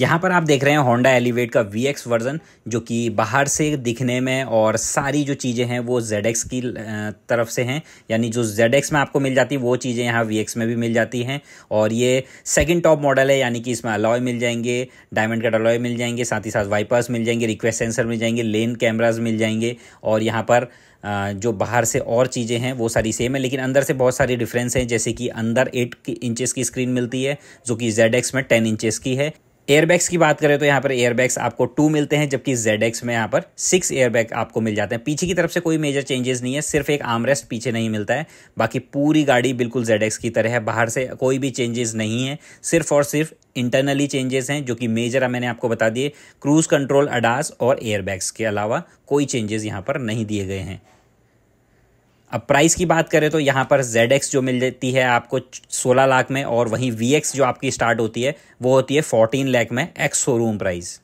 यहाँ पर आप देख रहे हैं होंडा एलिवेट का वी एक्स वर्जन जो कि बाहर से दिखने में और सारी जो चीज़ें हैं वो जेड एक्स की तरफ से हैं यानी जो जेड एक्स में आपको मिल जाती वो चीज़ें यहाँ वी एक्स में भी मिल जाती हैं और ये सेकेंड टॉप मॉडल है यानी कि इसमें अलॉय मिल जाएंगे डायमंड कट अलॉय मिल जाएंगे साथ ही साथ वाइपर्स मिल जाएंगे रिक्वेस्ट सेंसर मिल जाएंगे लेन कैमराज मिल जाएंगे और यहाँ पर जो बाहर से और चीज़ें हैं वो सारी सेम है लेकिन अंदर से बहुत सारी डिफरेंस हैं जैसे कि अंदर एट इंचेस की स्क्रीन मिलती है जो कि जेड एक्स में टेन इंचेस की है एयरबैग्स की बात करें तो यहाँ पर एयरबैग्स आपको टू मिलते हैं जबकि जेड एक्स में यहाँ पर सिक्स एयरबैग आपको मिल जाते हैं पीछे की तरफ से कोई मेजर चेंजेस नहीं है सिर्फ एक आमरेस्ट पीछे नहीं मिलता है बाकी पूरी गाड़ी बिल्कुल जेड एक्स की तरह है बाहर से कोई भी चेंजेस नहीं है सिर्फ और सिर्फ इंटरनली चेंजेस हैं जो कि मेजर मैंने आपको बता दिए क्रूज़ कंट्रोल अडास और एयरबैग्स के अलावा कोई चेंजेस यहाँ पर नहीं दिए गए हैं अब प्राइस की बात करें तो यहाँ पर जेड एक्स जो मिल जाती है आपको 16 लाख में और वहीं वी एक्स जो आपकी स्टार्ट होती है वो होती है 14 लाख में एक्स शोरूम प्राइस